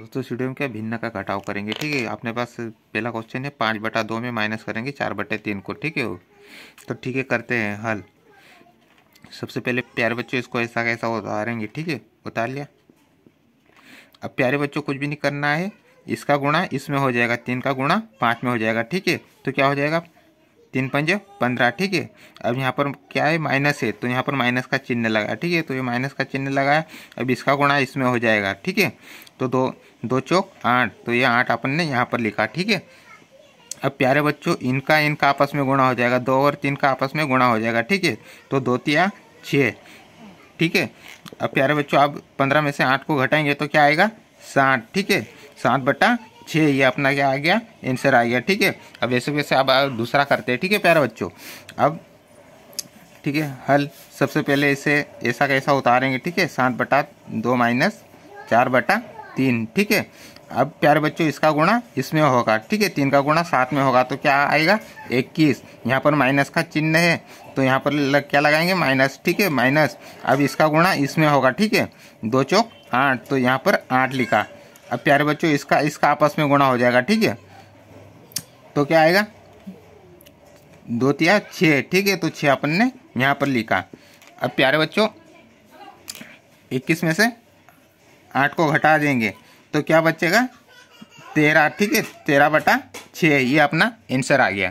दोस्तों स्टूडियो में क्या भिन्न का घटाव करेंगे ठीक है अपने पास पहला क्वेश्चन है पाँच बटा दो में माइनस करेंगे चार बटे तीन को ठीक है तो ठीक है करते हैं हल सबसे पहले प्यारे बच्चों इसको ऐसा कैसा उतारेंगे ठीक है उतार लिया अब प्यारे बच्चों कुछ भी नहीं करना है इसका गुणा इसमें हो जाएगा तीन का गुणा पाँच में हो जाएगा ठीक है तो क्या हो जाएगा तीन पंजे पंद्रह ठीक है अब यहाँ पर क्या है माइनस है तो यहाँ पर माइनस का चिन्ह लगा ठीक है तो ये माइनस का चिन्ह लगाया अब इसका गुणा इसमें हो जाएगा ठीक है तो दो दो चौक आठ तो ये आठ अपन ने यहाँ पर लिखा ठीक है अब प्यारे बच्चों इनका इनका आपस में गुणा हो जाएगा दो और तीन का आपस में गुणा हो जाएगा ठीक है तो दो तिया छः ठीक है अब प्यारे बच्चों आप पंद्रह में से आठ को घटाएंगे तो क्या आएगा साठ ठीक है सात बटा छः ये अपना क्या आ गया आंसर आ गया ठीक है अब ऐसे वैसे अब दूसरा करते हैं ठीक है प्यारे बच्चों अब ठीक है हल सबसे पहले इसे ऐसा कैसा उतारेंगे ठीक है सात बटा दो माइनस चार बटा तीन ठीक है अब प्यारे बच्चों इसका गुणा इसमें होगा ठीक है तीन का गुणा सात में होगा तो क्या आएगा इक्कीस यहाँ पर माइनस का चिन्ह है तो यहाँ पर लग, क्या लगाएंगे माइनस ठीक है माइनस अब इसका गुणा इसमें होगा ठीक है दो चौक आठ तो यहाँ पर आठ लिखा अब प्यारे बच्चों इसका इसका आपस में गुणा हो जाएगा ठीक है तो क्या आएगा दो तिया छः ठीक है तो छः अपन ने यहाँ पर लिखा अब प्यारे बच्चों इक्कीस में से आठ को घटा देंगे तो क्या बचेगा तेरह ठीक है तेरह बटा छः ये अपना आंसर आ गया